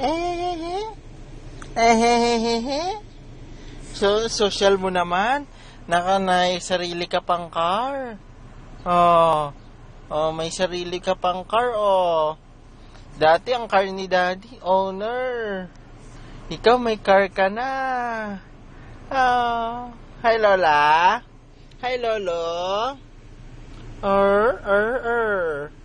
Eh, eh, eh, eh, eh, So, social mo naman. Nakanay, sarili ka pang car. Oh. Oh, may sarili ka pang car, oh. Dati ang car ni daddy, owner. Ikaw may car ka na. Oh. Hi, Lola. Hi, Lolo. Er, er, er.